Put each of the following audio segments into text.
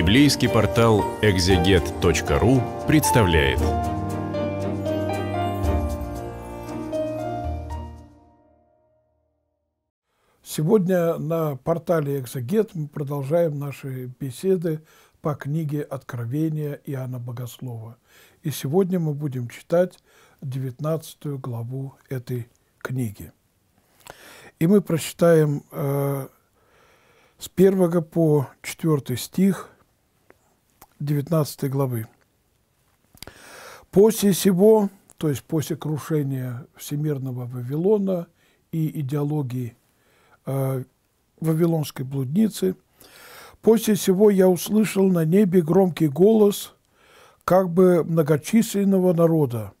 Библейский портал экзегет.ру представляет. Сегодня на портале «Экзегет» мы продолжаем наши беседы по книге «Откровения» Иоанна Богослова. И сегодня мы будем читать 19 главу этой книги. И мы прочитаем э, с 1 по 4 стих – 19 главы. «После сего, то есть после крушения всемирного Вавилона и идеологии э, вавилонской блудницы, после сего я услышал на небе громкий голос как бы многочисленного народа,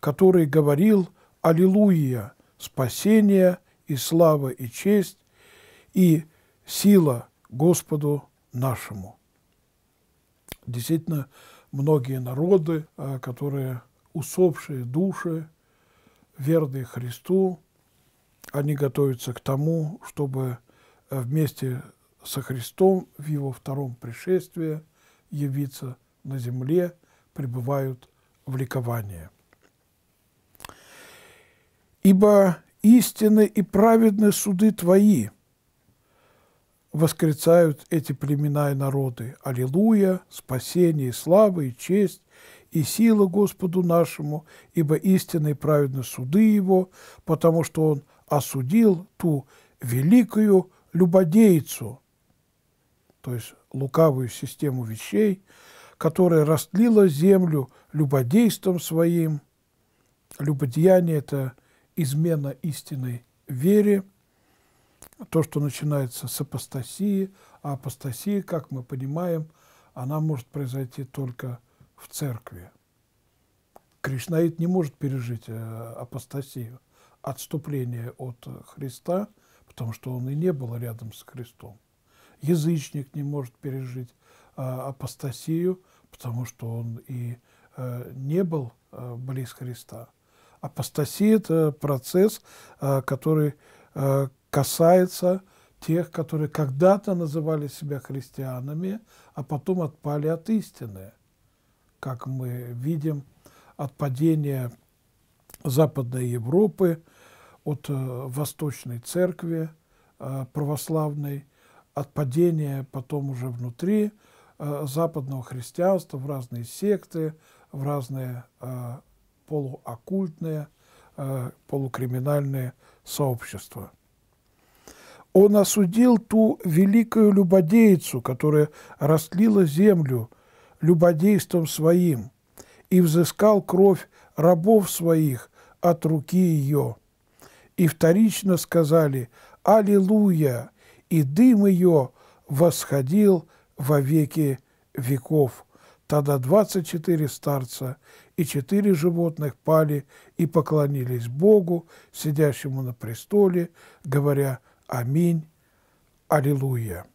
который говорил «Аллилуйя! Спасение и слава и честь и сила Господу нашему» действительно многие народы, а, которые усопшие души, верные Христу, они готовятся к тому, чтобы а, вместе со Христом в Его втором пришествии явиться на земле, пребывают в ликовании. Ибо истинны и праведны суды Твои – восклицают эти племена и народы «Аллилуйя! Спасение слава и честь!» и сила Господу нашему, ибо истинные праведны суды Его, потому что Он осудил ту великую любодейцу, то есть лукавую систему вещей, которая растлила землю любодейством своим. Любодеяние – это измена истинной вере – то, что начинается с апостасии, а апостасия, как мы понимаем, она может произойти только в церкви. Кришнаит не может пережить э, апостасию, отступление от э, Христа, потому что он и не был рядом с Христом. Язычник не может пережить э, апостасию, потому что он и не был близ Христа. Апостасия – это процесс, который касается тех, которые когда-то называли себя христианами, а потом отпали от истины, как мы видим от падения Западной Европы, от э, Восточной Церкви э, православной, от падения потом уже внутри э, западного христианства в разные секты, в разные полуоккультные, полукриминальные сообщества он осудил ту великую любодейцу, которая растлила землю любодейством своим, и взыскал кровь рабов своих от руки ее. И вторично сказали «Аллилуйя!» и дым ее восходил во веки веков. Тогда двадцать четыре старца и четыре животных пали и поклонились Богу, сидящему на престоле, говоря – Аминь. Аллилуйя.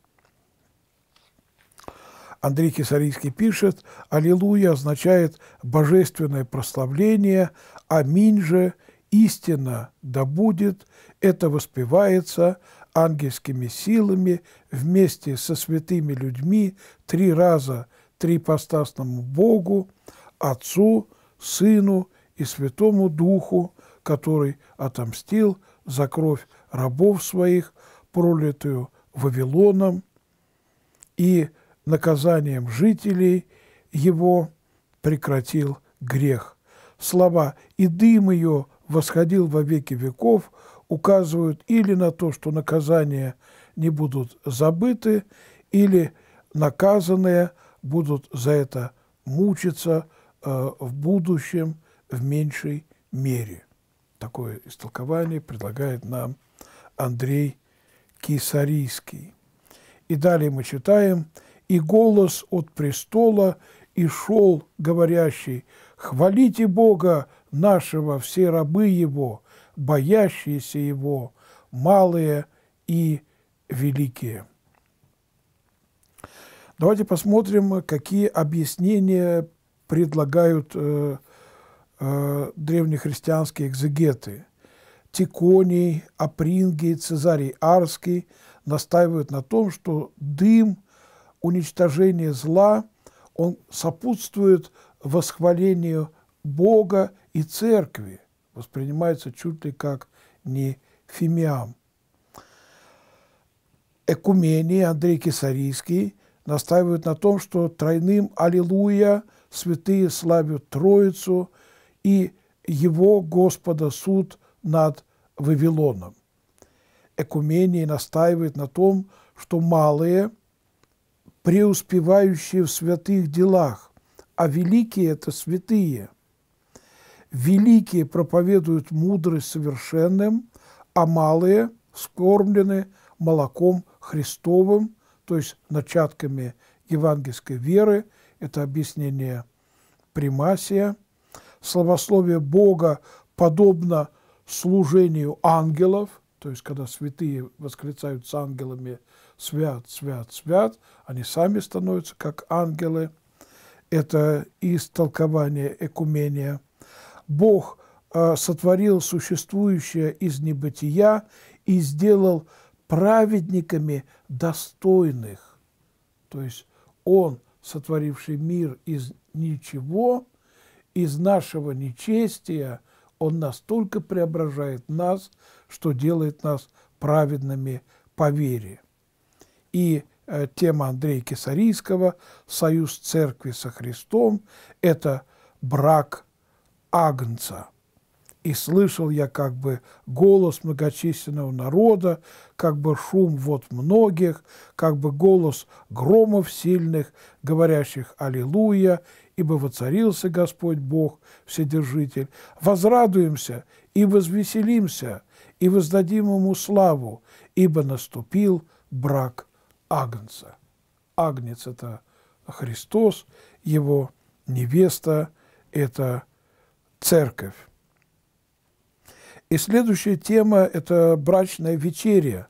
Андрей Кисарийский пишет, «Аллилуйя» означает «божественное прославление», «Аминь же» – «истина да будет», это воспевается ангельскими силами вместе со святыми людьми три раза три постасному Богу, Отцу, Сыну и Святому Духу, который отомстил за кровь рабов своих, пролитую Вавилоном и наказанием жителей его прекратил грех. Слова «и дым ее восходил во веки веков» указывают или на то, что наказания не будут забыты, или наказанные будут за это мучиться э, в будущем в меньшей мере. Такое истолкование предлагает нам Андрей Кисарийский. И далее мы читаем «И голос от престола, и шел говорящий, хвалите Бога нашего, все рабы Его, боящиеся Его, малые и великие». Давайте посмотрим, какие объяснения предлагают э, э, древнехристианские экзегеты – Тиконий, Апринги, Цезарий Арский настаивают на том, что дым, уничтожение зла, он сопутствует восхвалению Бога и Церкви, воспринимается чуть ли как не фимиам. Экумении Андрей Кисарийский настаивают на том, что тройным «Аллилуйя» святые славят Троицу и его Господа суд – над Вавилоном. Экумений настаивает на том, что малые, преуспевающие в святых делах, а великие – это святые. Великие проповедуют мудрость совершенным, а малые скормлены молоком Христовым, то есть начатками евангельской веры. Это объяснение Примасия. Словословие Бога подобно служению ангелов, то есть когда святые восклицают с ангелами «свят, свят, свят», они сами становятся как ангелы. Это истолкование экумения. Бог э, сотворил существующее из небытия и сделал праведниками достойных. То есть Он, сотворивший мир из ничего, из нашего нечестия – он настолько преображает нас, что делает нас праведными по вере. И э, тема Андрея Кесарийского «Союз Церкви со Христом» – это брак Агнца. И слышал я как бы голос многочисленного народа, как бы шум вот многих, как бы голос громов сильных, говорящих «Аллилуйя» ибо воцарился Господь Бог, Вседержитель. Возрадуемся и возвеселимся, и воздадим ему славу, ибо наступил брак Агнца. Агнец – это Христос, его невеста – это церковь. И следующая тема – это брачная вечеря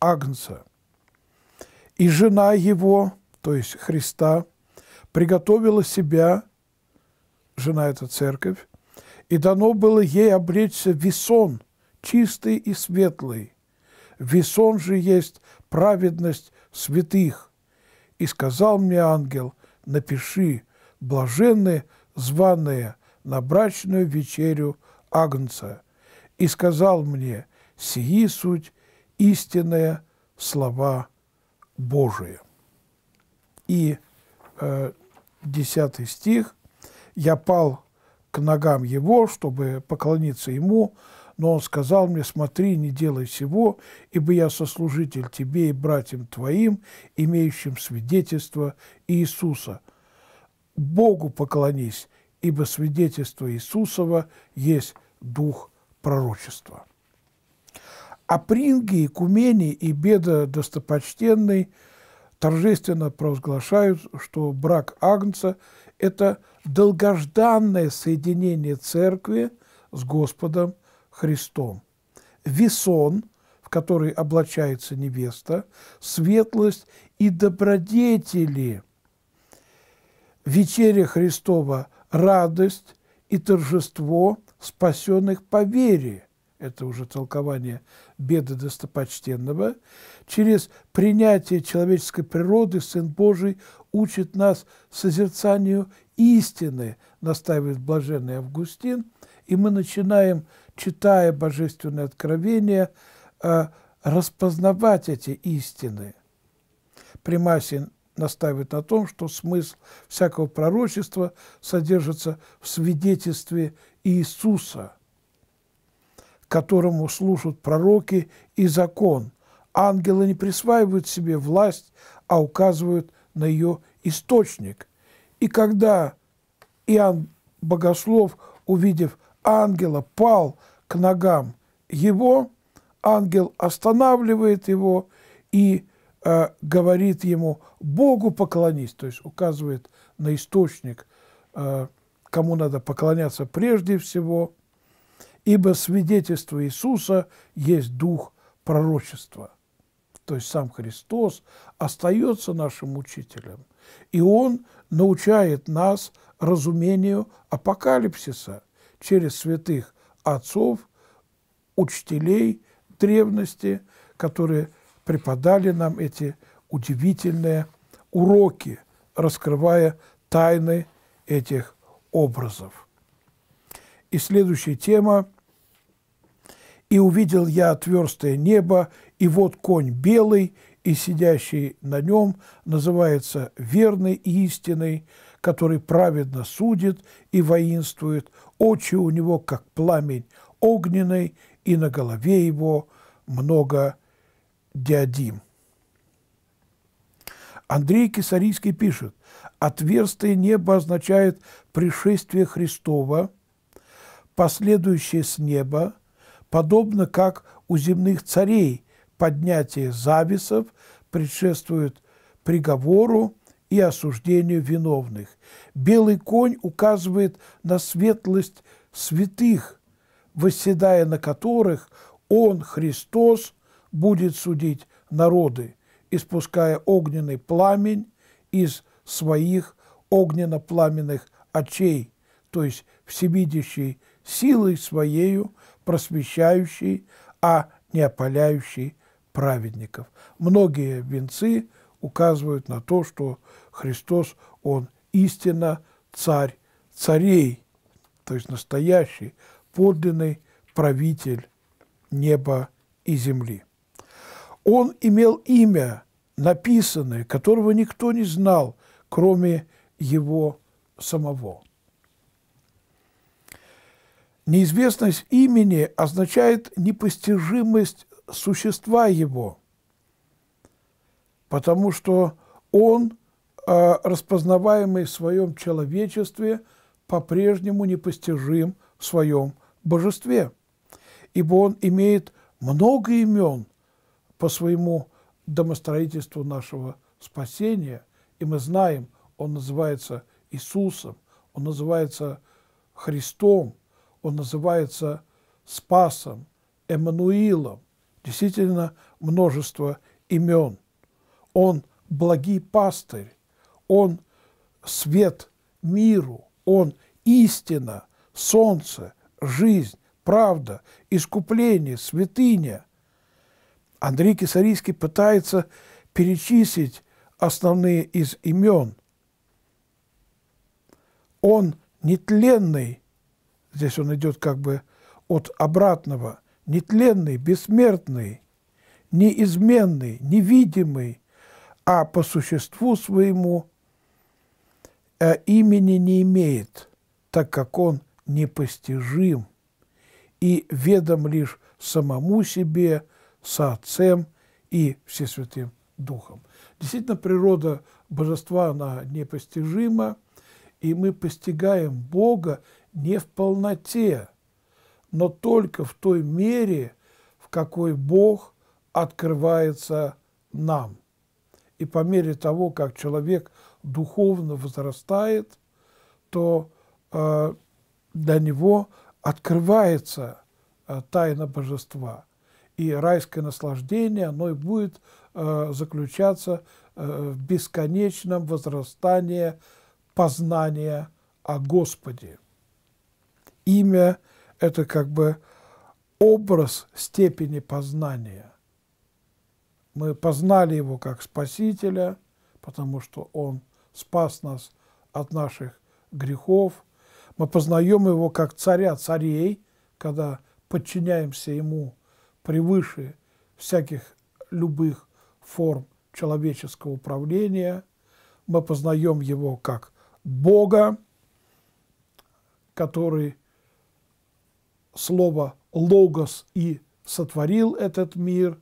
Агнца. И жена его, то есть Христа – приготовила себя, жена эта церковь, и дано было ей обречься весон, чистый и светлый. Весон же есть праведность святых. И сказал мне ангел, напиши, блаженны званые на брачную вечерю Агнца. И сказал мне, сии суть истинные слова Божия. И 10 стих, «Я пал к ногам его, чтобы поклониться ему, но он сказал мне, смотри, не делай всего, ибо я сослужитель тебе и братьям твоим, имеющим свидетельство Иисуса. Богу поклонись, ибо свидетельство Иисусова есть дух пророчества». О Принге, Кумени и беда достопочтенный торжественно провозглашают, что брак Агнца – это долгожданное соединение церкви с Господом Христом. Весон, в который облачается невеста, светлость и добродетели. Вечеря Христова – радость и торжество спасенных по вере – это уже толкование беды достопочтенного, через принятие человеческой природы Сын Божий учит нас созерцанию истины, настаивает блаженный Августин, и мы начинаем, читая божественное откровение, э, распознавать эти истины. Примасин настаивает на том, что смысл всякого пророчества содержится в свидетельстве Иисуса – которому служат пророки и закон. Ангелы не присваивают себе власть, а указывают на ее источник. И когда Иоанн Богослов, увидев ангела, пал к ногам его, ангел останавливает его и э, говорит ему «Богу поклонись», то есть указывает на источник, э, кому надо поклоняться прежде всего – ибо свидетельство Иисуса есть дух пророчества. То есть сам Христос остается нашим учителем, и Он научает нас разумению апокалипсиса через святых отцов, учителей древности, которые преподали нам эти удивительные уроки, раскрывая тайны этих образов. И следующая тема и увидел я тверстое небо, и вот конь белый, и сидящий на нем называется верный и истинный, который праведно судит и воинствует, очи у него, как пламень огненный, и на голове его много диадим. Андрей Кисарийский пишет, «Отверстие неба означает пришествие Христова, последующее с неба, подобно как у земных царей поднятие зависов предшествует приговору и осуждению виновных. Белый конь указывает на светлость святых, восседая на которых Он, Христос, будет судить народы, испуская огненный пламень из своих огненно-пламенных очей, то есть всевидящей силой своею просвещающий, а не опаляющий праведников. Многие венцы указывают на то, что Христос, Он истинно царь царей, то есть настоящий, подлинный правитель неба и земли. Он имел имя, написанное, которого никто не знал, кроме его самого. Неизвестность имени означает непостижимость существа его, потому что он, э, распознаваемый в своем человечестве, по-прежнему непостижим в своем божестве, ибо он имеет много имен по своему домостроительству нашего спасения, и мы знаем, он называется Иисусом, он называется Христом – он называется Спасом, Эммануилом, действительно множество имен. Он благий пастырь, он свет миру, он истина, солнце, жизнь, правда, искупление, святыня. Андрей Кисарийский пытается перечислить основные из имен. Он нетленный Здесь он идет как бы от обратного. Нетленный, бессмертный, неизменный, невидимый, а по существу своему э, имени не имеет, так как он непостижим и ведом лишь самому себе, Соотцем и Всесвятым Духом. Действительно, природа божества, она непостижима, и мы постигаем Бога не в полноте, но только в той мере, в какой Бог открывается нам. И по мере того, как человек духовно возрастает, то э, для него открывается э, тайна божества. И райское наслаждение, оно и будет э, заключаться э, в бесконечном возрастании познание о Господе. Имя – это как бы образ степени познания. Мы познали Его как Спасителя, потому что Он спас нас от наших грехов. Мы познаем Его как Царя царей, когда подчиняемся Ему превыше всяких любых форм человеческого управления. Мы познаем Его как Бога, который слово «логос» и сотворил этот мир,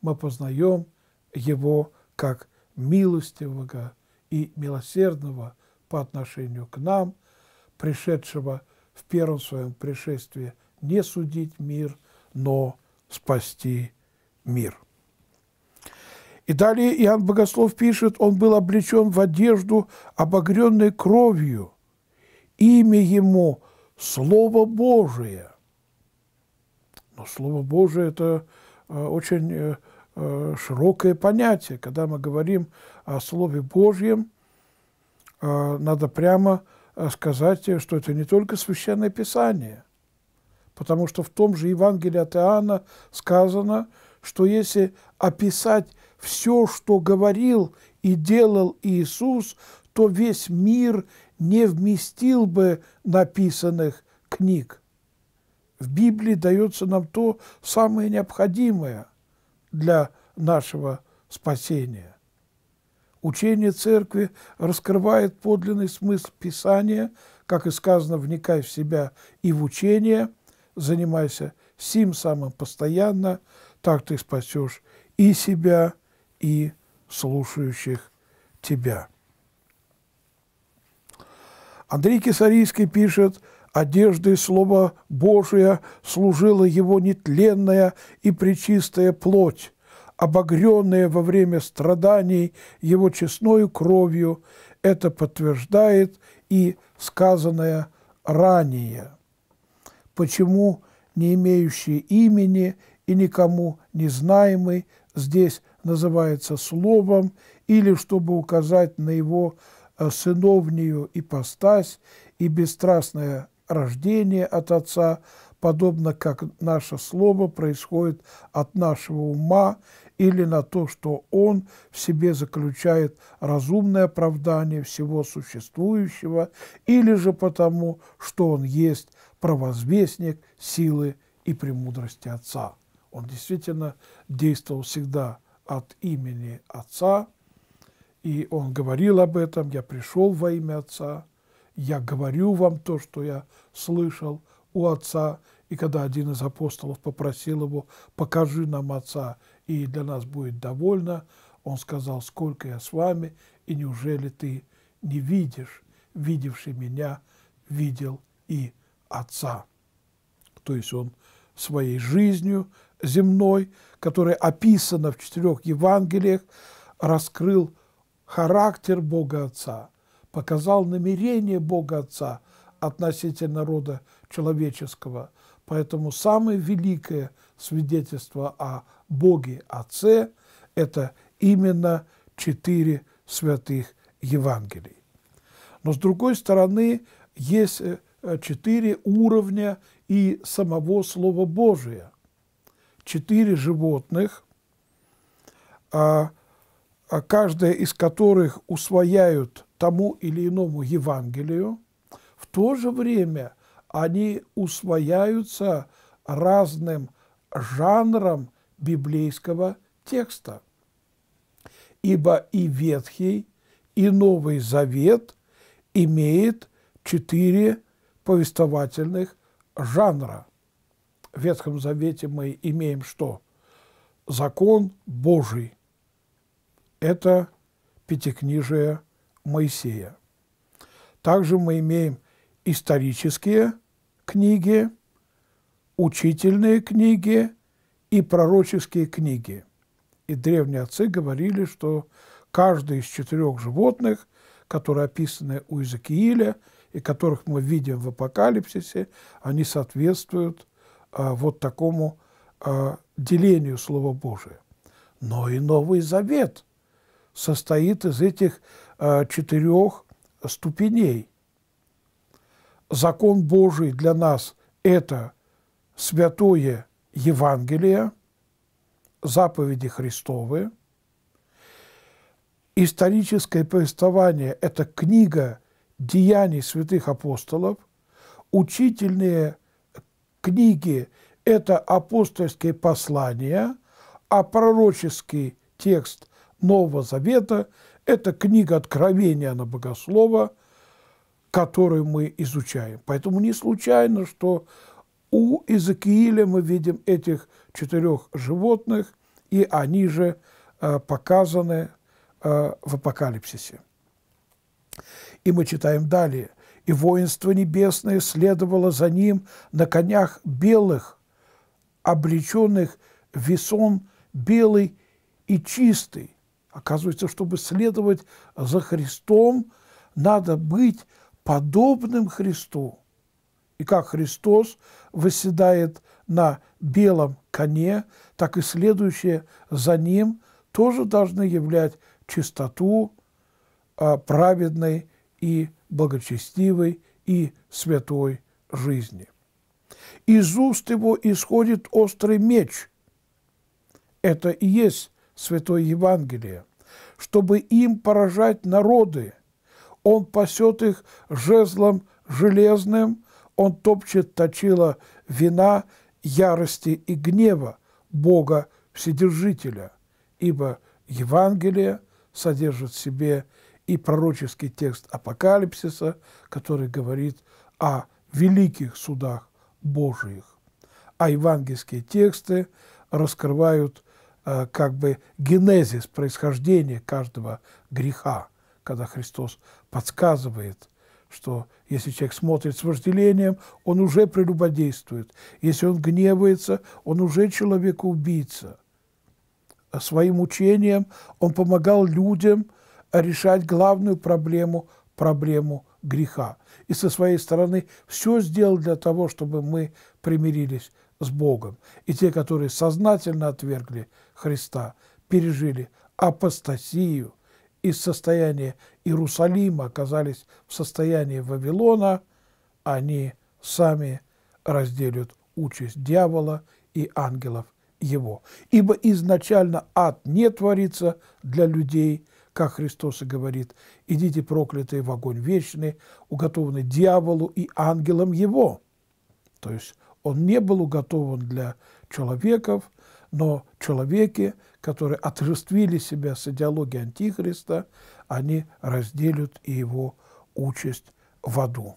мы познаем его как милостивого и милосердного по отношению к нам, пришедшего в первом своем пришествии не судить мир, но спасти мир. И далее Иоанн Богослов пишет, он был облечен в одежду, обогренной кровью. Имя ему – Слово Божие. Но Слово Божие – это э, очень э, э, широкое понятие. Когда мы говорим о Слове Божьем, надо прямо сказать, что это не только Священное Писание, потому что в том же Евангелии от Иоанна сказано, что если описать все, что говорил и делал Иисус, то весь мир не вместил бы написанных книг. В Библии дается нам то самое необходимое для нашего спасения. Учение Церкви раскрывает подлинный смысл Писания, как и сказано, вникай в себя и в учение, занимайся сим самым постоянно, так ты спасешь и себя, и слушающих тебя. Андрей Кисарийский пишет, одеждой Слова Божия служила его нетленная и пречистая плоть, обогренная во время страданий его честной кровью, это подтверждает и сказанное ранее. Почему не имеющий имени и никому не знаемый здесь называется словом, или чтобы указать на его э, сыновнюю ипостась и бесстрастное рождение от Отца, подобно как наше слово происходит от нашего ума или на то, что он в себе заключает разумное оправдание всего существующего, или же потому, что он есть провозвестник силы и премудрости Отца. Он действительно действовал всегда от имени Отца, и он говорил об этом, я пришел во имя Отца, я говорю вам то, что я слышал у Отца, и когда один из апостолов попросил его, покажи нам Отца, и для нас будет довольно, он сказал, сколько я с вами, и неужели ты не видишь, видевший меня, видел и Отца. То есть он своей жизнью, земной, которое описано в четырех Евангелиях, раскрыл характер Бога Отца, показал намерение Бога Отца относительно рода человеческого. Поэтому самое великое свидетельство о Боге Отце – это именно четыре святых Евангелий. Но, с другой стороны, есть э, четыре уровня и самого Слова Божия – четыре животных, а, а каждая из которых усвояют тому или иному Евангелию, в то же время они усвояются разным жанром библейского текста. Ибо и Ветхий, и Новый Завет имеет четыре повествовательных жанра в Ветхом Завете мы имеем что? Закон Божий. Это Пятикнижие Моисея. Также мы имеем исторические книги, учительные книги и пророческие книги. И древние отцы говорили, что каждый из четырех животных, которые описаны у Иезекииля и которых мы видим в апокалипсисе, они соответствуют а, вот такому а, делению Слова Божия. Но и Новый Завет состоит из этих а, четырех ступеней. Закон Божий для нас – это святое Евангелие, заповеди Христовы. Историческое повествование – это книга деяний святых апостолов, учительные – книги – это апостольские послания, а пророческий текст Нового Завета – это книга Откровения на Богослова, которую мы изучаем. Поэтому не случайно, что у Иезекииля мы видим этих четырех животных, и они же э, показаны э, в апокалипсисе. И мы читаем далее и воинство небесное следовало за ним на конях белых, облеченных весон белый и чистый. Оказывается, чтобы следовать за Христом, надо быть подобным Христу. И как Христос восседает на белом коне, так и следующие за ним тоже должны являть чистоту а, праведной и благочестивой и святой жизни. Из уст его исходит острый меч. Это и есть Святое Евангелие. Чтобы им поражать народы, он пасет их жезлом железным, он топчет точила вина, ярости и гнева Бога Вседержителя, ибо Евангелие содержит в себе и пророческий текст Апокалипсиса, который говорит о великих судах Божиих. А евангельские тексты раскрывают э, как бы генезис происхождения каждого греха, когда Христос подсказывает, что если человек смотрит с вожделением, он уже прелюбодействует. Если он гневается, он уже человек убийца. Своим учением он помогал людям – решать главную проблему – проблему греха. И со своей стороны все сделал для того, чтобы мы примирились с Богом. И те, которые сознательно отвергли Христа, пережили апостасию из состояния Иерусалима, оказались в состоянии Вавилона, они сами разделят участь дьявола и ангелов его. Ибо изначально ад не творится для людей – как Христос и говорит, «Идите, проклятые, в огонь вечный, уготованный дьяволу и ангелам его». То есть он не был уготован для человеков, но человеки, которые отрастили себя с идеологией Антихриста, они разделят и его участь в аду.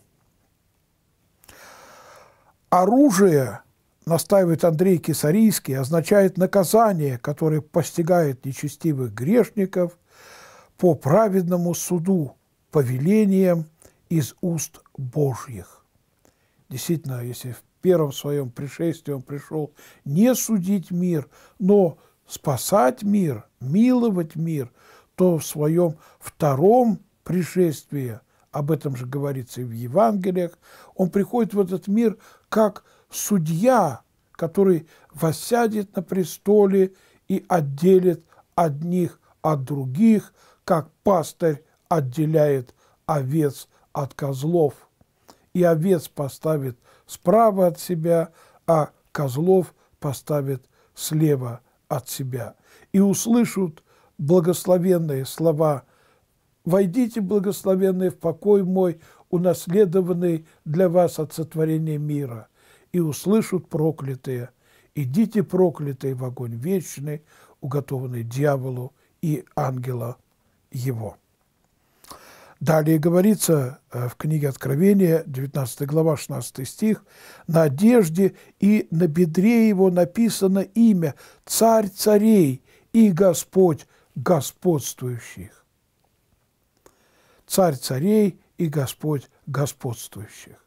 Оружие, настаивает Андрей Кисарийский, означает наказание, которое постигает нечестивых грешников по праведному суду, повелением из уст Божьих. Действительно, если в первом своем пришествии он пришел не судить мир, но спасать мир, миловать мир, то в своем втором пришествии, об этом же говорится и в Евангелиях, он приходит в этот мир как судья, который воссядет на престоле и отделит одних от других – как пастырь отделяет овец от козлов, и овец поставит справа от себя, а козлов поставит слева от себя. И услышат благословенные слова «Войдите, благословенные, в покой мой, унаследованный для вас от сотворения мира». И услышат проклятые «Идите, проклятые, в огонь вечный, уготованный дьяволу и ангела его. Далее говорится э, в книге Откровения, 19 глава, 16 стих, «На одежде и на бедре его написано имя «Царь царей» и «Господь господствующих». «Царь царей» и «Господь господствующих».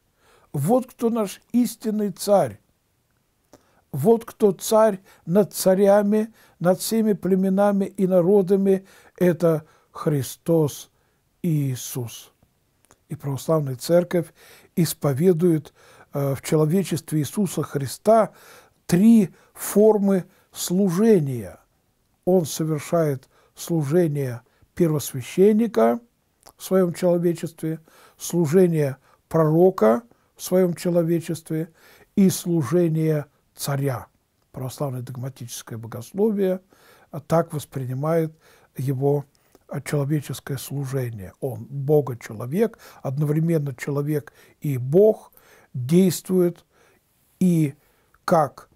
Вот кто наш истинный царь. Вот кто царь над царями, над всеми племенами и народами – это Христос Иисус. И православная церковь исповедует э, в человечестве Иисуса Христа три формы служения. Он совершает служение первосвященника в своем человечестве, служение пророка в своем человечестве и служение царя. Православное догматическое богословие а так воспринимает его а человеческое служение. Он – Бога-человек, одновременно человек и Бог действует и как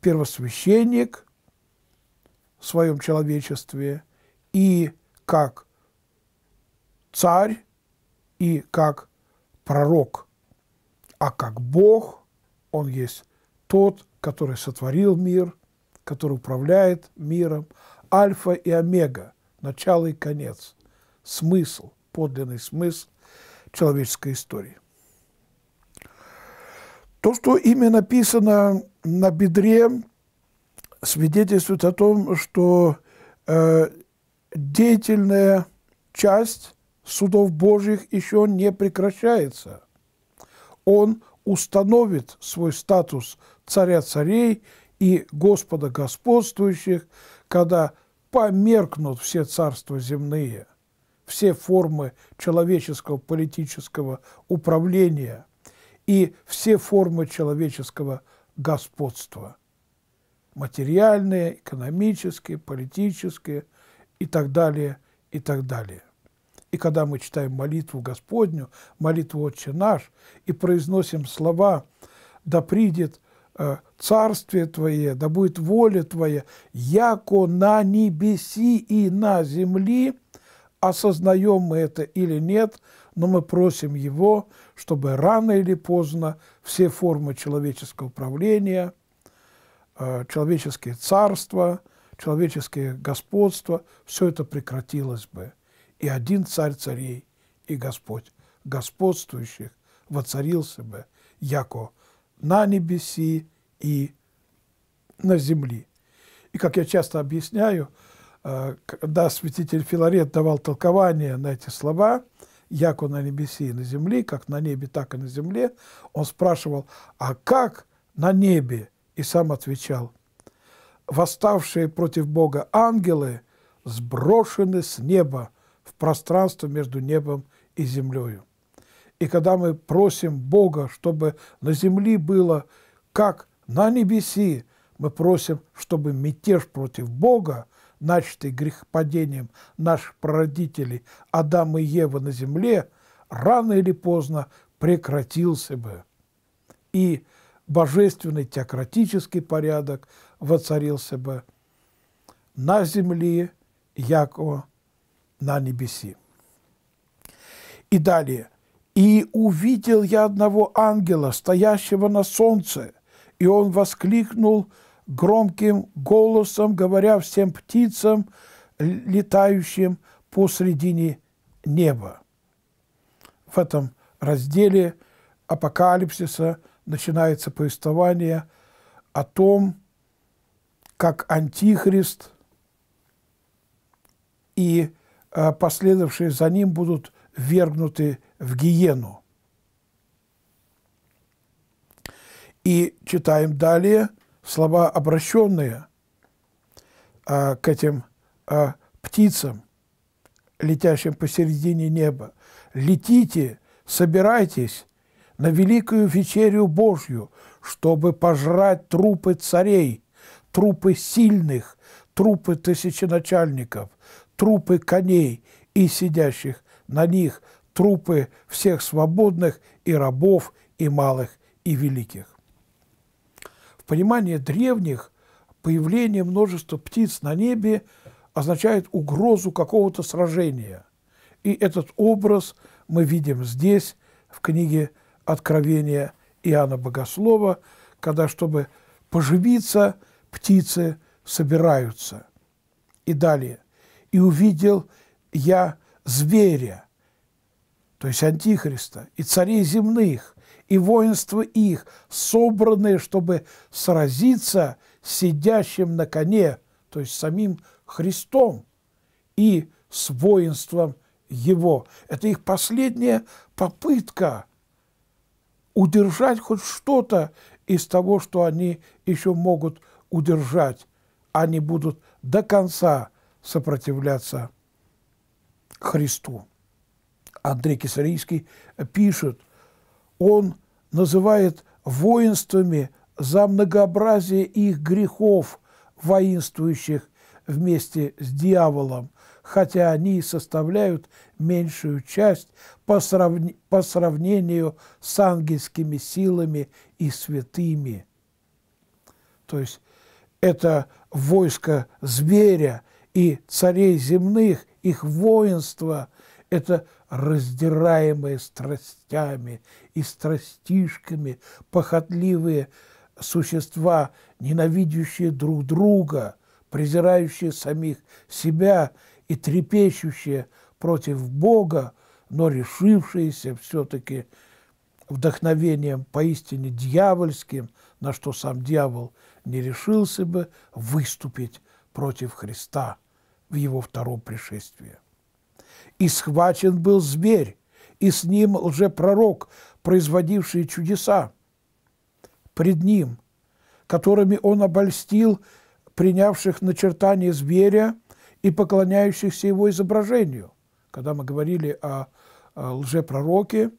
первосвященник в своем человечестве, и как царь, и как пророк. А как Бог он есть тот, который сотворил мир, который управляет миром, альфа и омега, начало и конец, смысл, подлинный смысл человеческой истории. То, что имя написано на бедре, свидетельствует о том, что э, деятельная часть судов Божьих еще не прекращается. Он установит свой статус царя царей и Господа господствующих, когда померкнут все царства земные, все формы человеческого политического управления и все формы человеческого господства. Материальные, экономические, политические и так далее, и так далее. И когда мы читаем молитву Господню, молитву Отче наш, и произносим слова «Да придет Э, царствие Твое, да будет воля Твоя, яко на небеси и на земли, осознаем мы это или нет, но мы просим Его, чтобы рано или поздно все формы человеческого правления, э, человеческие царства, человеческое господство, все это прекратилось бы. И один царь царей, и Господь, господствующих, воцарился бы, яко на небеси и на земле. И, как я часто объясняю, э, когда святитель Филарет давал толкование на эти слова, яко на небеси и на земле, как на небе, так и на земле, он спрашивал, а как на небе? И сам отвечал, восставшие против Бога ангелы сброшены с неба в пространство между небом и землею. И когда мы просим Бога, чтобы на земле было, как на небеси, мы просим, чтобы мятеж против Бога, начатый грехопадением наших прародителей Адама и Евы на земле, рано или поздно прекратился бы. И божественный теократический порядок воцарился бы на земле, яко на небеси. И далее. И увидел я одного ангела, стоящего на солнце, и он воскликнул громким голосом, говоря всем птицам, летающим посредине неба. В этом разделе апокалипсиса начинается повествование о том, как Антихрист и э, последовавшие за ним будут вергнуты в гиену. И читаем далее слова, обращенные а, к этим а, птицам, летящим посередине неба. «Летите, собирайтесь на великую вечерю Божью, чтобы пожрать трупы царей, трупы сильных, трупы тысяченачальников, трупы коней и сидящих на них, трупы всех свободных и рабов, и малых, и великих. В понимании древних появление множества птиц на небе означает угрозу какого-то сражения. И этот образ мы видим здесь, в книге Откровения Иоанна Богослова», когда, чтобы поживиться, птицы собираются. И далее. «И увидел я зверя, то есть Антихриста, и царей земных, и воинства их, собранные, чтобы сразиться с сидящим на коне, то есть самим Христом, и с воинством его. Это их последняя попытка удержать хоть что-то из того, что они еще могут удержать. Они будут до конца сопротивляться Христу. Андрей Кисарийский э, пишет, он называет воинствами за многообразие их грехов, воинствующих вместе с дьяволом, хотя они и составляют меньшую часть по, срав... по сравнению с ангельскими силами и святыми. То есть это войско зверя и царей земных, их воинство это раздираемые страстями и страстишками похотливые существа, ненавидящие друг друга, презирающие самих себя и трепещущие против Бога, но решившиеся все-таки вдохновением поистине дьявольским, на что сам дьявол не решился бы, выступить против Христа в его втором пришествии и схвачен был зверь, и с ним лжепророк, производивший чудеса пред ним, которыми он обольстил принявших начертание зверя и поклоняющихся его изображению. Когда мы говорили о, лжепророке,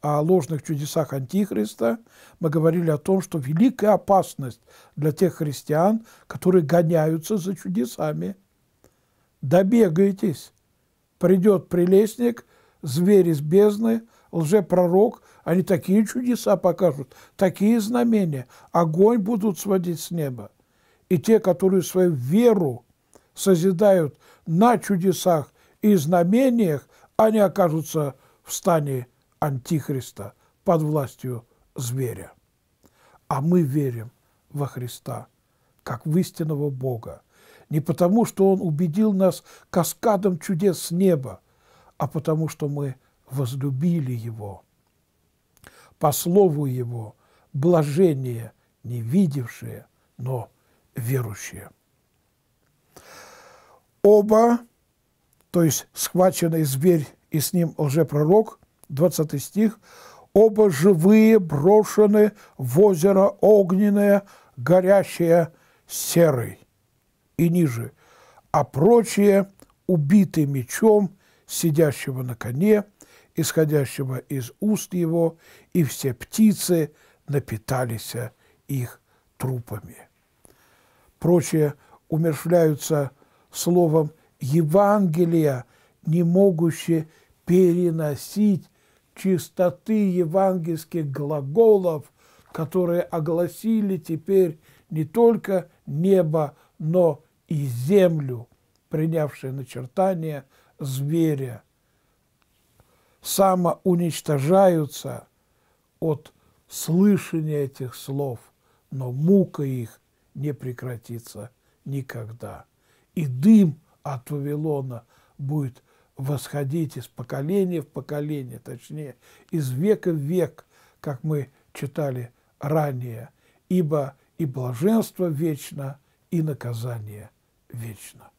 о ложных чудесах Антихриста, мы говорили о том, что великая опасность для тех христиан, которые гоняются за чудесами. Добегайтесь, придет прелестник, зверь из бездны, лжепророк, они такие чудеса покажут, такие знамения, огонь будут сводить с неба. И те, которые свою веру созидают на чудесах и знамениях, они окажутся в стане Антихриста под властью зверя. А мы верим во Христа, как в истинного Бога, не потому, что Он убедил нас каскадом чудес с неба, а потому, что мы возлюбили Его. По слову Его блажение не видевшее, но верующее. Оба, то есть схваченный зверь и с ним лжепророк, 20 стих, оба живые брошены в озеро огненное, горящее серой и ниже, а прочие убиты мечом, сидящего на коне, исходящего из уст его, и все птицы напитались их трупами. Прочие умершвляются словом Евангелия, не могущие переносить чистоты евангельских глаголов, которые огласили теперь не только небо, но и землю, принявшие начертание зверя, самоуничтожаются от слышания этих слов, но мука их не прекратится никогда. И дым от Вавилона будет восходить из поколения в поколение, точнее, из века в век, как мы читали ранее, ибо и блаженство вечно – и наказание вечно.